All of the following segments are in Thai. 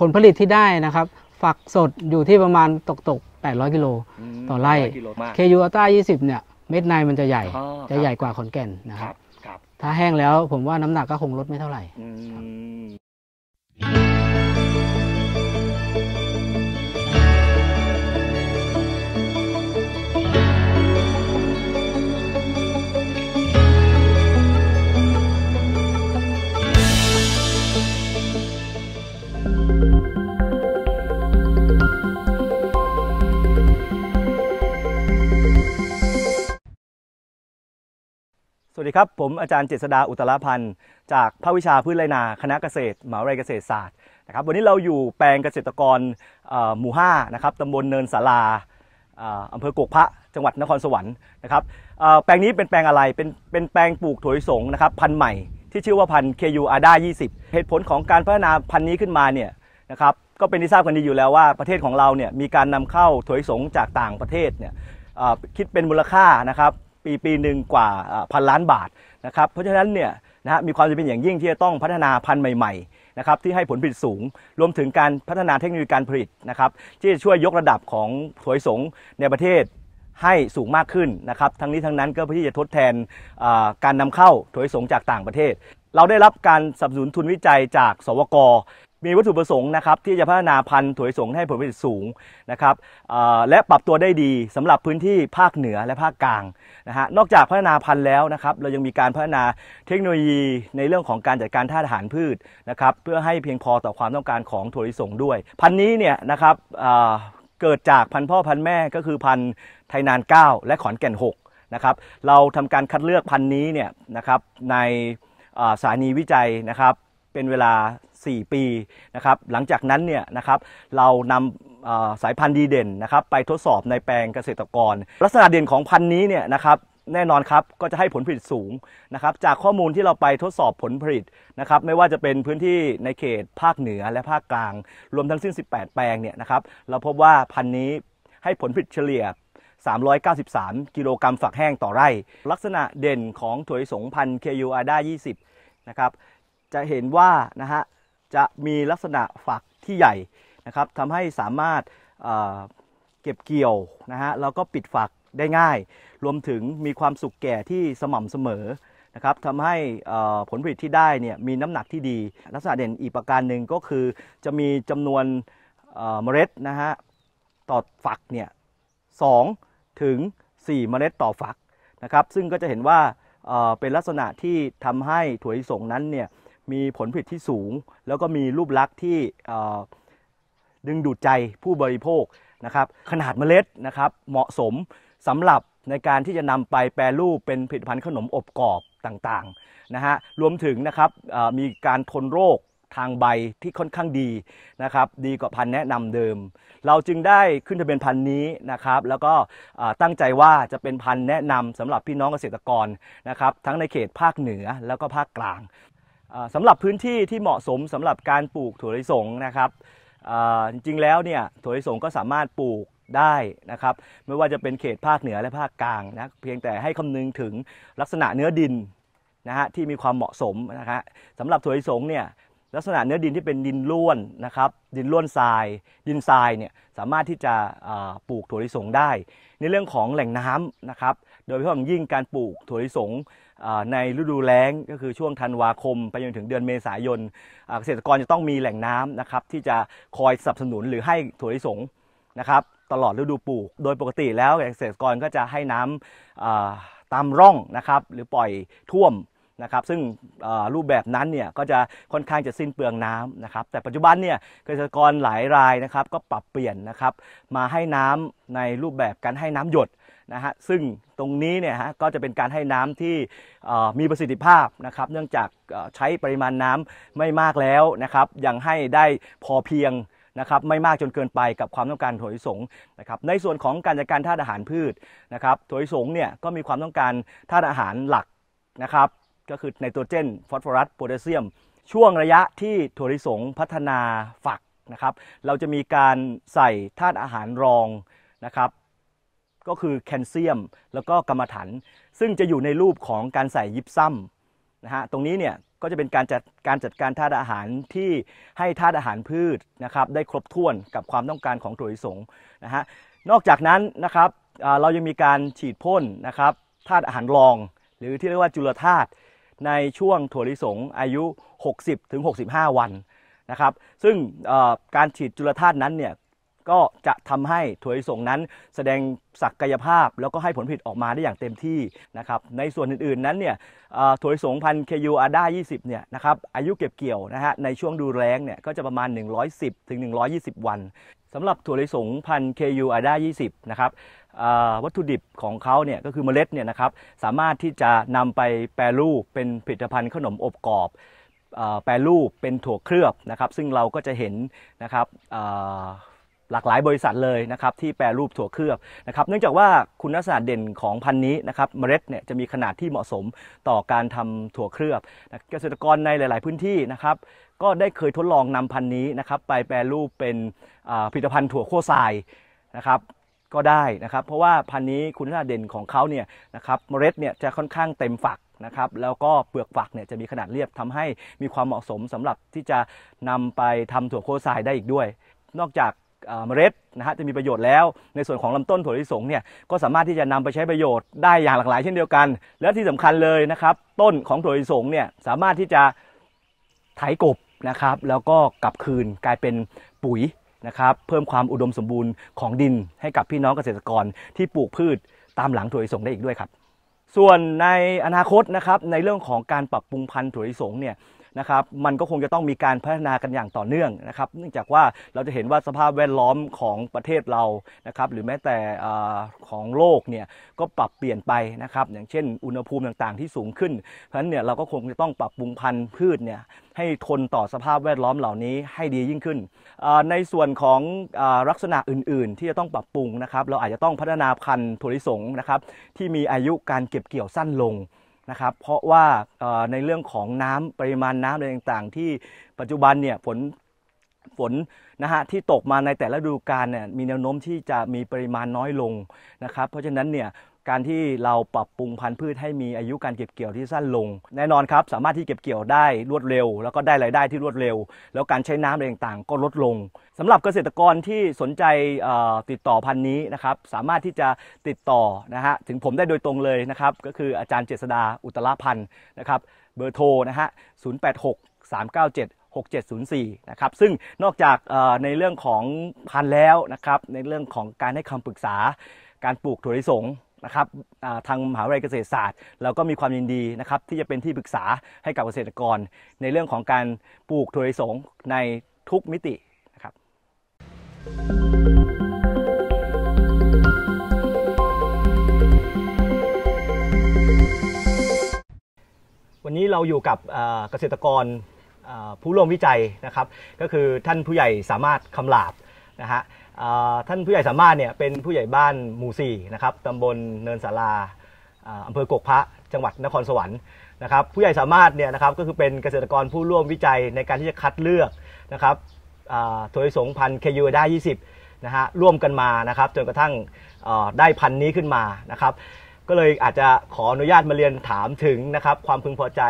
ผลผลิตที่ได้นะครับ ฝักสดอยู่ที่ประมาณตกตก800กิโลต่อไร่เคยูอัลต้า20 เนี่ย เม็ดในมันจะใหญ่จะใหญ่กว่าขอนแก่นนะครับ ถ้าแห้งแล้วผมว่าน้ำหนักก็คงลดไม่เท่าไหร่วัสดีครับผมอาจารย์เจษดาอุตลาพันธ์ จากภาควิชาพืชไรนา คณะเกษตรมหาวิทยาลัยเกษตรศาสตร์นะครับวันนี้เราอยู่แปลงเกษตรกรหมู่5นะครับตำบลเนินสาราอำเภอกกพระจังหวัดนครสวรรค์นะครับแปลงนี้เป็นแปลงอะไรเป็นเป็นแปลงปลูกถั่วลิสงนะครับพันธุ์ใหม่ ที่ชื่อว่าพันธุ์อาด้า20เหตุผลของการพัฒนาพันธุ์นี้ขึ้นมาเนี่ยนะครับก็เป็นที่ทราบกันดีอยู่แล้วว่า ประเทศของเราเนี่ยมีการนำเข้าถั่วลิสงจากต่างประเทศเนี่ยคิดเป็นมูลค่านะครับปีปีหนึ่งกว่าพันล้านบาทนะครับเพราะฉะนั้นเนี่ยนะฮะมีความจำเป็นอย่างยิ่งที่จะต้องพัฒนาพันธุ์ใหม่ๆนะครับที่ให้ผลผลิตสูงรวมถึงการพัฒนาเทคโนโลยีการผลิตนะครับที่จะช่วยยกระดับของถั่วสงในประเทศให้สูงมากขึ้นนะครับทั้งนี้ทั้งนั้นก็เพื่อที่จะทดแทนการนำเข้าถั่วสงจากต่างประเทศ เราได้รับการสนับสนุนทุนวิจัยจากสวกมีวัตถุประสงค์นะครับที่จะพัฒนาพันธุ์ถั่วลิสงให้ผลผลิตสูงนะครับและปรับตัวได้ดีสำหรับพื้นที่ภาคเหนือและภาคกลางนะฮะนอกจากพัฒนาพันธุ์แล้วนะครับเรายังมีการพัฒนาเทคโนโลยีในเรื่องของการจัดการธาตุอาหารพืชนะครับเพื่อให้เพียงพอต่อความต้องการของถั่วลิสงด้วย พันธุ์นี้เนี่ยนะครับเกิดจากพันธุ์พ่อพันธุ์แม่ก็คือพันธุ์ไทยนาน9และขอนแก่น6นะครับเราทำการคัดเลือกพันธุ์นี้เนี่ยนะครับในสถานีวิจัยนะครับเป็นเวลา4 ปีนะครับหลังจากนั้นเนี่ยนะครับเรานำสายพันธุ์ดีเด่นนะครับ ไปทดสอบในแปลงเกษตรกร ลักษณะเด่นของพันธุ์นี้เนี่ยนะครับ แน่นอนครับก็จะให้ผลผลิตสูงนะครับ จากข้อมูลที่เราไปทดสอบผลผลิตนะครับ ไม่ว่าจะเป็นพื้นที่ในเขตภาคเหนือและภาคกลาง รวมทั้งสิ้น 18 แปลงเนี่ยนะครับ เราพบว่าพันธุ์นี้ให้ผลผลิตเฉลี่ย 393 กิโลกรัมฝักแห้งต่อไร่ลักษณะเด่นของถั่วสงพันธุ์ KU a d a 20นะครับจะเห็นว่านะฮะจะมีลักษณะฝักที่ใหญ่นะครับทำให้สามารถเก็บเกี่ยวนะฮะแล้วก็ปิดฝักได้ง่าย รวมถึงมีความสุกแก่ที่สม่ำเสมอนะครับทำให้ผลผลิตที่ได้เนี่ยมีน้ำหนักที่ดี ลักษณะเด่นอีกประการหนึ่งก็คือจะมีจำนวนเมล็ดนะฮะต่อฝักเนี่ยสถึง4 เมล็ดต่อฝักนะครับซึ่งก็จะเห็นว่าเป็นลักษณะที่ทำให้ถั่วลิสงนั้นเนี่ยมีผลผลิตที่สูงแล้วก็มีรูปลักษณ์ที่ดึงดูดใจผู้บริโภคนะครับขนาดเมล็ดนะครับเหมาะสมสำหรับในการที่จะนำไปแปรรูปเป็นผลิตภัณฑ์ขนมอบกรอบต่างๆนะฮะรวมถึงนะครับมีการทนโรคทางใบที่ค่อนข้างดีนะครับดีกว่าพันแนะนำเดิม เราจึงได้ขึ้นทะเบียนพันนี้นะครับแล้วก็ตั้งใจว่าจะเป็นพันแนะนำสำหรับพี่น้องเกษตรกรนะครับทั้งในเขตภาคเหนือแล้วก็ภาคกลางสำหรับพื้นที่ที่เหมาะสมสำหรับการปลูกถั่วลิสงนะครับจริง ๆ แล้วเนี่ยถั่วลิสงก็สามารถปลูกได้นะครับไม่ว่าจะเป็นเขตภาคเหนือและภาคกลางนะเพียงแต่ให้คำนึงถึงลักษณะเนื้อดินนะฮะที่มีความเหมาะสมนะฮะสำหรับถั่วลิสงเนี่ยลักษณะเนื้อดินที่เป็นดินร่วนนะครับดินร่วนทราย ดินทรายเนี่ยสามารถที่จะปลูกถั่วลิสงได้ ในเรื่องของแหล่งน้ำนะครับโดยเฉพาะยิ่งการปลูกถั่วลิสงในฤดูแล้งก็คือช่วงธันวาคมไปจนถึงเดือนเมษายน เกษตรกรจะต้องมีแหล่งน้ำนะครับที่จะคอยสนับสนุนหรือให้ถั่วลิสงนะครับตลอดฤดูปลูกโดยปกติแล้วเกษตรกรก็จะให้น้ำตามร่องนะครับหรือปล่อยท่วมนะครับซึ่งรูปแบบนั้นเนี่ยก็จะค่อนข้างจะสิ้นเปลืองน้ำนะครับ แต่ปัจจุบันเนี่ยเกษตรกรหลายรายนะครับก็ปรับเปลี่ยนนะครับมาให้น้ำในรูปแบบการให้น้ำหยดนะฮะซึ่งตรงนี้เนี่ยฮะก็จะเป็นการให้น้ำที่มีประสิทธิภาพนะครับ เนื่องจากใช้ปริมาณน้ำไม่มากแล้วนะครับ ยังให้ได้พอเพียงนะครับไม่มากจนเกินไปกับความต้องการถั่วลิสงนะครับ ในส่วนของการจัดการธาตุอาหารพืชนะครับถั่วลิสงเนี่ยก็มีความต้องการธาตุอาหารหลักนะครับ ก็คือไนโตรเจนฟอสฟอรัสโพแทสเซียมช่วงระยะที่ถั่วลิสงพัฒนาฝักนะครับ เราจะมีการใส่ธาตุอาหารรองนะครับก็คือแคลเซียมแล้วก็กรรมถัน ซึ่งจะอยู่ในรูปของการใส่ยิปซัมนะฮะตรงนี้เนี่ยก็จะเป็นการจัดการจัดการธาตุอาหารที่ให้ธาตุอาหารพืชนะครับได้ครบถ้วนกับความต้องการของถั่วลิสงนะฮะนอกจากนั้นนะครับเรายังมีการฉีดพ่นนะครับธาตุอาหารรองหรือที่เรียกว่าจุลธาตุในช่วงถั่วลิสงอายุ 60-65 วันนะครับซึ่งการฉีดจุลธาตุนั้นเนี่ยก็จะทำให้ถั่วลิสงนั้นแสดงศักยภาพแล้วก็ให้ผลผลิตออกมาได้อย่างเต็มที่นะครับ ในส่วนอื่น ๆ นั้นเนี่ยถั่วลิสงพันเคยูอาด้า20เนี่ยนะครับอายุเก็บเกี่ยวนะฮะในช่วงดูแรงเนี่ยก็จะประมาณ 110 ถึง 120 วันสำหรับถั่วลิสงพันเคยูอาด้า20นะครับวัตถุดิบของเขาเนี่ยก็คือเมล็ดเนี่ยนะครับสามารถที่จะนำไปแปรรูป เป็นผลิตภัณฑ์ขนมอบกรอบ แปรรูปเป็นถั่วเคลือบนะครับ ซึ่งเราก็จะเห็นนะครับหลากหลายบริษัทเลยนะครับที่แปรรูปถั่วเคลือบนะครับเนื่องจากว่าคุณลักษณะเด่นของพันธุ์นี้นะครับ เมล็ดเนี่ยจะมีขนาดที่เหมาะสมต่อการทำถั่วเคลือบเกษตรกรในหลายๆพื้นที่นะครับก็ได้เคยทดลองนำพันธุ์นี้นะครับไปแปรรูปเป็นผลิตภัณฑ์ถั่วโคทรายนะครับก็ได้นะครับเพราะว่าพันธุ์นี้คุณลักษณะเด่นของเขาเนี่ยนะครับเมล็ดเนี่ยจะค่อนข้างเต็มฝักนะครับแล้วก็เปลือกฝักเนี่ยจะมีขนาดเรียบทำให้มีความเหมาะสม สำหรับที่จะนำไปทำถั่วโคทรายได้อีกด้วย นอกจากเมล็ดนะฮะจะมีประโยชน์แล้ว ในส่วนของลำต้นถั่วลิสงเนี่ยก็สามารถที่จะนำไปใช้ประโยชน์ได้อย่างหลากหลายเช่นเดียวกัน และที่สำคัญเลยนะครับต้นของถั่วลิสงเนี่ยสามารถที่จะไถกบนะครับแล้วก็กลับคืนกลายเป็นปุ๋ยนะครับเพิ่มความอุดมสมบูรณ์ของดิน ให้กับพี่น้องเกษตรกร ที่ปลูกพืชตามหลังถั่วลิสงได้อีกด้วยครับ ส่วนในอนาคตนะครับในเรื่องของการปรับปรุงพันธุ์ถั่วลิสงเนี่ยนะครับมันก็คงจะต้องมีการพัฒนากันอย่างต่อเนื่องนะครับ เนื่องจากว่าเราจะเห็นว่าสภาพแวดล้อมของประเทศเรา นะครับหรือแม้แต่ของโลกเนี่ยก็ปรับเปลี่ยนไปนะครับอย่างเช่น อุณหภูมิต่างๆที่สูงขึ้น เพราะฉะนั้นเนี่ยเราก็คงจะต้องปรับปรุงพันธุ์พืชเนี่ยให้ทนต่อสภาพแวดล้อมเหล่านี้ให้ดียิ่งขึ้นในส่วนของลักษณะอื่นๆ ที่จะต้องปรับปรุงนะครับ เราอาจจะต้องพัฒนาพันธุ์ถั่วลิสงนะครับที่มีอายุการเก็บเกี่ยวสั้นลงนะครับเพราะว่าในเรื่องของน้ำปริมาณน้ำอะไรต่างๆ ที่ปัจจุบันเนี่ยฝนฝนนะฮะที่ตกมาในแต่ละฤดูกาลเนี่ยมีแนวโน้มที่จะมีปริมาณน้อยลงนะครับเพราะฉะนั้นเนี่ยการที่เราปรับปรุงพันธุ์พืชให้มีอายุการเก็บเกี่ยวที่สั้นลง แน่นอนครับสามารถที่เก็บเกี่ยวได้รวดเร็วแล้วก็ได้รายได้ที่รวดเร็ว แล้วการใช้น้ำอะไรต่างๆ ก็ลดลง สำหรับเกษตรกรที่สนใจติดต่อพันธุ์นี้นะครับสามารถที่จะติดต่อนะฮะถึงผมได้โดยตรงเลยนะครับก็คืออาจารย์เจษดาอุตละพันธ์นะครับเบอร์โทรนะฮะ 086 397 6704 นะครับซึ่งนอกจากในเรื่องของพันธุ์แล้วนะครับในเรื่องของการให้คำปรึกษาการปลูกถั่วลิสงนะครับทางมหาวิทยาลัยเกษตรศาสตร์เราก็มีความยินดีนะครับ ที่จะเป็นที่ปรึกษาให้กับเกษตรกรในเรื่องของการปลูกถั่วลิสงในทุกมิตินะครับ วันนี้เราอยู่กับเกษตรกรผู้ร่วมวิจัยนะครับ ก็คือท่านผู้ใหญ่สามารถคำลาบนะฮะท่านผู้ใหญ่สามารถเนี่ยเป็นผู้ใหญ่บ้านหมู่สี่นะครับตำบลเนินสาราอำเภอกกพระจังหวัดนครสวรรค์นะครับ ผู้ใหญ่สามารถเนี่ยนะครับก็คือเป็นเกษตรกรผู้ร่วมวิจัยในการที่จะคัดเลือกนะครับถั่วลิสงพันธุ์เคยูได้20นะฮะร่วมกันมานะครับจนกระทั่งได้พันธุ์นี้ขึ้นมานะครับก็เลยอาจจะขออนุญาตมาเรียนถามถึงนะครับความพึงพอใจ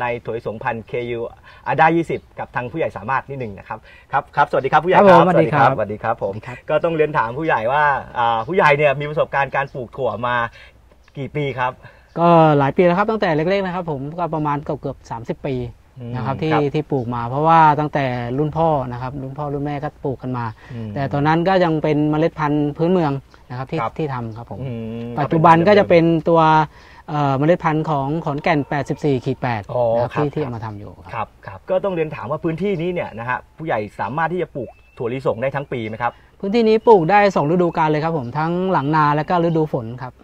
ในถวยสงพันธ์ KU อาด่า20กับทางผู้ใหญ่สามารถนิดหนึ่งนะครับ ครับครับสวัสดีครับผู้ใหญ่ครับสวัสดีครับสวัสดีครับผมก็ต้องเรียนถามผู้ใหญ่ว่า ผู้ใหญ่เนี่ยมีประสบการณ์การปลูกถั่วมากี่ปีครับ ก็หลายปีแล้วครับ ตั้งแต่เล็กๆนะครับ ผมก็ประมาณเกือบเกือบ30ปีนะครับที่ที่ปลูกมา เพราะว่าตั้งแต่รุ่นพ่อนะครับรุ่นพ่อรุ่นแม่ก็ปลูกกันมา แต่ตอนนั้นก็ยังเป็นเมล็ดพันธุ์พื้นเมืองนะครับที่ที่ทำครับผมปัจจุบันก็จะเป็นตัวเมล็ดพันธุ์ของขอนแก่น 84ขีด8นะครับที่ที่เอามาทำอยู่ครับครับก็ต้องเรียนถามว่าพื้นที่นี้เนี่ยนะฮะผู้ใหญ่สามารถที่จะปลูกถั่วลิสงได้ทั้งปีไหมครับพื้นที่นี้ปลูกได้ 2 ฤดูกาลเลยครับผมทั้งหลังนาและก็ฤดูฝนครับ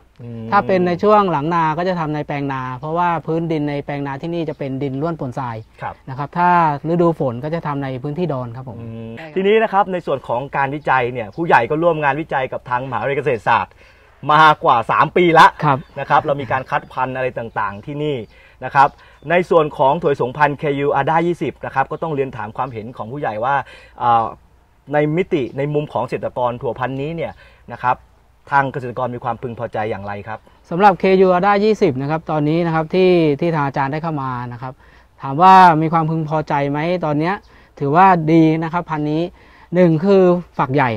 ถ้าเป็นในช่วงหลังนา ก็จะทำในแปลงนา เพราะว่าพื้นดินในแปลงนาที่นี่จะเป็นดินล้วนปนทรายนะครับถ้าฤดูฝนก็จะทำในพื้นที่ดอนครับผมทีนี้นะครับในส่วนของการวิจัยเนี่ยผู้ใหญ่ก็ร่วมงานวิจัยกับทางมหาวิทยาลัยเกษตรศาสตร์มากว่า 3 ปีละนะครับเรามีการคัดพันธุ์อะไรต่างๆที่นี่นะครับในส่วนของถัวยสงพันธุ์ KU อาด้า20นะครับก็ต้องเรียนถามความเห็นของผู้ใหญ่ว่าในมิติในมุมของเกษตรกรถั่วพันธุ์นี้เนี่ยนะครับทางเกษตรกรมีความพึงพอใจอย่างไรครับสำหรับ KU อาด้า20นะครับตอนนี้นะครับที่ที่ทางอาจารย์ได้เข้ามานะครับถามว่ามีความพึงพอใจไหมตอนนี้ถือว่าดีนะครับพันธุ์นี้หนึ่งคือฝักใหญ่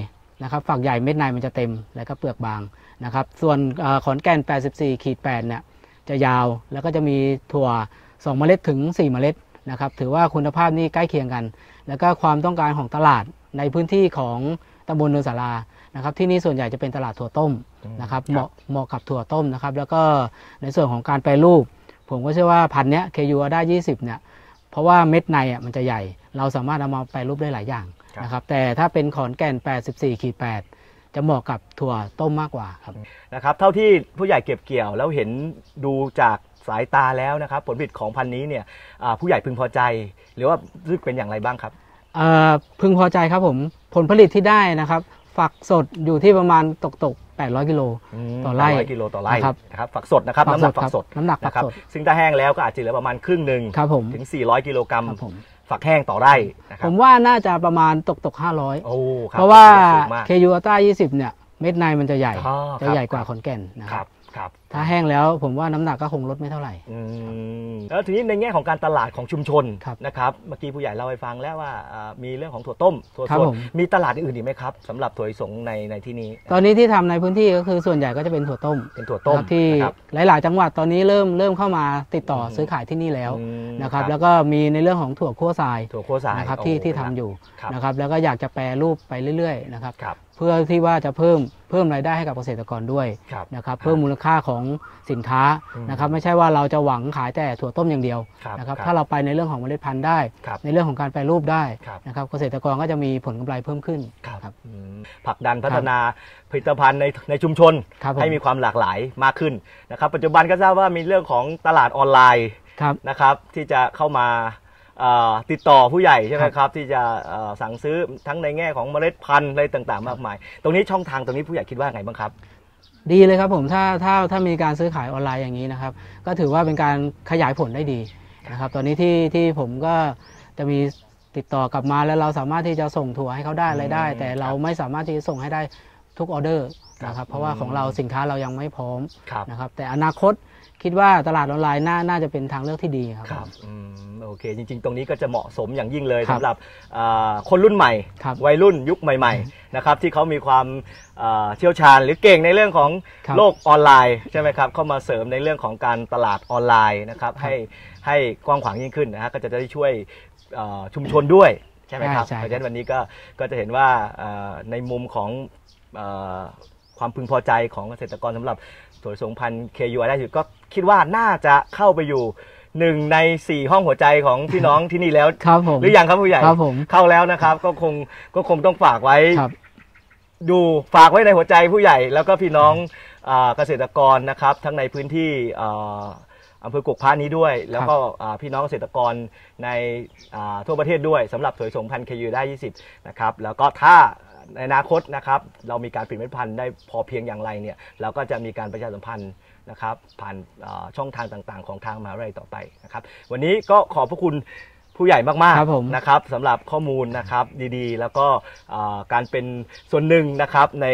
นะครับ ฝักใหญ่เม็ดในมันจะเต็มแล้วก็เปลือกบางนะครับส่วนขอนแก่น 84 ขีด8เนี่ยจะยาวแล้วก็จะมีถั่ว 2 เมล็ดถึง 4 เมล็ดนะครับถือว่าคุณภาพนี่ใกล้เคียงกัน แล้วก็ความต้องการของตลาดในพื้นที่ของตำบลนนสารานะครับที่นี่ส่วนใหญ่จะเป็นตลาดถั่วต้มนะครับเหมาะเหมาะกับถั่วต้มนะครับแล้วก็ในส่วนของการแปรรูป ผมก็เชื่อว่าพันเนี้ยเคยูได้ 20เนี่ยเพราะว่าเม็ดในอ่ะมันจะใหญ่เราสามารถเอามาแปรรูปได้หลายอย่างนะครับแต่ถ้าเป็นขอนแก่น 84ขีด8จะเหมาะกับถั่วต้มมากกว่าครับนะครับเท่าที่ผู้ใหญ่เก็บเกี่ยวแล้วเห็นดูจากสายตาแล้วนะครับผลผลิตของพันธุ์นี้เนี่ยผู้ใหญ่พึงพอใจหรือว่ารึกเป็นอย่างไรบ้างครับพึงพอใจครับผมผลผลิตที่ได้นะครับฝักสดอยู่ที่ประมาณตกตก800 กิโลต่อไร่กิโลต่อไร่ครับครับฝักสดนะครับน้ำหนักฝักสดน้ำหนักฝักสดซึ่งถ้าแห้งแล้วก็อาจจะเหลือประมาณครึ่งหนึ่งถึง 400 กิโลกรัมฝักแห้งต่อไร่นะครับผมว่าน่าจะประมาณตกตกห้าร้อยเพราะว่าเคยูอัลต้ายี่สิบเนี่ยเม็ดในมันจะใหญ่จะใหญ่กว่าขอนแก่นนะครับครับถ้าแห้งแล้วผมว่าน้ำหนักก็คงลดไม่เท่าไหร่แล้วทีนี้ในแง่ของการตลาดของชุมชนนะครับเมื่อกี้ผู้ใหญ่เล่าให้ฟังแล้วว่ามีเรื่องของถั่วต้มถั่วสดมมีตลาดอื่นอีกไหมครับสำหรับถั่วสงในในที่นี้ ตอนนี้ที่ทำในพื้นที่ก็คือส่วนใหญ่ก็จะเป็นถั่วต้ม เป็นถั่วต้มที่หลายๆ จังหวัดตอนนี้เริ่มเริ่มเข้ามาติดต่อซื้อขายที่นี่แล้วนะครับแล้วก็มีในเรื่องของถั่วขั้วทราย ถั่วข้วทสายนะครับที่ที่ทำอยู่นะครับแล้วก็อยากจะแปรรูปไปเรื่อยๆนะครับเพื่อที่ว่าจะเพิ่มเพิ่มรายได้ให้กับเกษตรกรด้วยนะครับเพิ่มมูลค่าของของสินค้านะครับไม่ใช่ว่าเราจะหวังขายแต่ถั่วต้มอย่างเดียวนะครับถ้าเราไปในเรื่องของเมล็ดพันธุ์ได้ ในเรื่องของการแปรรูปได้นะครับเกษตรกรก็จะมีผลกำไรเพิ่มขึ้นครับผลักดันพัฒนาผลิตภัณฑ์ในในชุมชนให้มีความหลากหลายมากขึ้นนะครับ ปัจจุบันก็ทราบว่ามีเรื่องของตลาดออนไลน์นะครับที่จะเข้ามาติดต่อผู้ใหญ่ใช่ไหมครับที่จะสั่งซื้อทั้งในแง่ของเมล็ดพันธุ์อะไรต่าง ๆมากมาย ตรงนี้ช่องทางตรงนี้ผู้ใหญ่คิดว่าไงบ้างครับดีเลยครับผมถ้าถ้าถ้ามีการซื้อขายออนไลน์อย่างนี้นะครับ ก็ถือว่าเป็นการขยายผลได้ดีนะครับ ตอนนี้ที่ที่ผมก็จะมีติดต่อกลับมาแล้วเราสามารถที่จะส่งถั่วให้เขาได้อะไรได้ แต่เราไม่สามารถที่จะส่งให้ได้ทุกออเดอร์นะครับ เพราะว่าของเราสินค้าเรายังไม่พร้อมนะครับ แต่อนาคตคิดว่าตลาดออนไลน์น่าจะเป็นทางเลือกที่ดีครับรโอเค จริง ๆ ตรงนี้ก็จะเหมาะสมอย่างยิ่งเลยสำหรับคนรุ่นใหม่ วัยรุ่นยุคใหม่ๆนะครับ ที่เขามีความเชี่ยวชาญหรือเก่งในเรื่องของโลกออนไลน์ใช่ไหมครับ เข้ามาเสริมในเรื่องของการตลาดออนไลน์นะครับ ให้ให้กว้างขวางยิ่งขึ้นนะฮะก็จะได้ช่วยชุมชนด้วยใช่ไหมครับ เพราะฉะนั้นวันนี้ก็ก็จะเห็นว่าในมุมของความพึงพอใจของเกษตรกรสำหรับถวนสงพันธุ์ k ได้อยูก็คิดว่าน่าจะเข้าไปอยู่หนึ่งในสี่ห้องหัวใจของพี่น้องที่นี่แล้วครับผมหรือยังครับผู้ใหญ่ครับผมเข้าแล้วนะครับก็คงก็คงต้องฝากไว้ดูฝากไว้ในหัวใจผู้ใหญ่ แล้วก็พี่น้องเกษตรกรนะครับทั้งในพื้นที่อำเภอกุกพานี้ด้วย แล้วก็พี่น้องเกษตรกรในทั่วประเทศด้วยสำหรับถวยสงพันธ์เคยูได้ 20นะครับแล้วก็ถ้าในอนาคตนะครับ เรามีการผลิตเมล็ดพันธุ์ได้พอเพียงอย่างไรเนี่ย เราก็จะมีการประชาสัมพันธ์นะครับ ผ่านช่องทางต่างๆ ของทางมหาวิทยาลัยต่อไปนะครับ วันนี้ก็ขอบพระคุณผู้ใหญ่มากๆนะครับสำหรับข้อมูลนะครับดีๆ แล้วก็การเป็นส่วนหนึ่งนะครับใน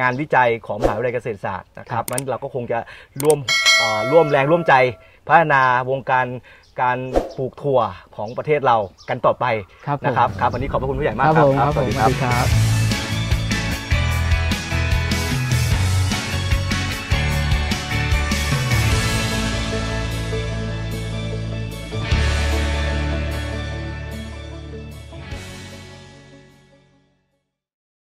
งานวิจัยของมหาวิทยาลัยเกษตรศาสตร์นะครับนั้นเราก็คงจะร่วมร่วมแรงร่วมใจพัฒนาวงการ การปลูกถั่วของประเทศเรากันต่อไปนะครับครับ วันนี้ขอบพระคุณผู้ใหญ่มากครับสวัสดีครับ